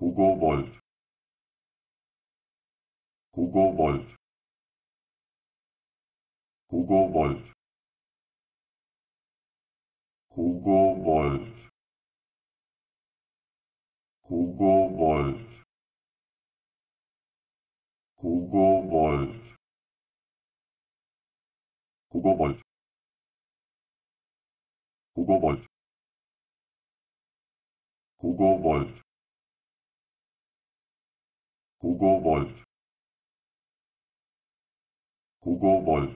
Hugo Wolf Hugo Wolf Hugo Wolf Hugo Wolf Hugo Wolf Hugo Wolf Hugo Wolf Hugo Wolf Hugo Wolf hugo wolf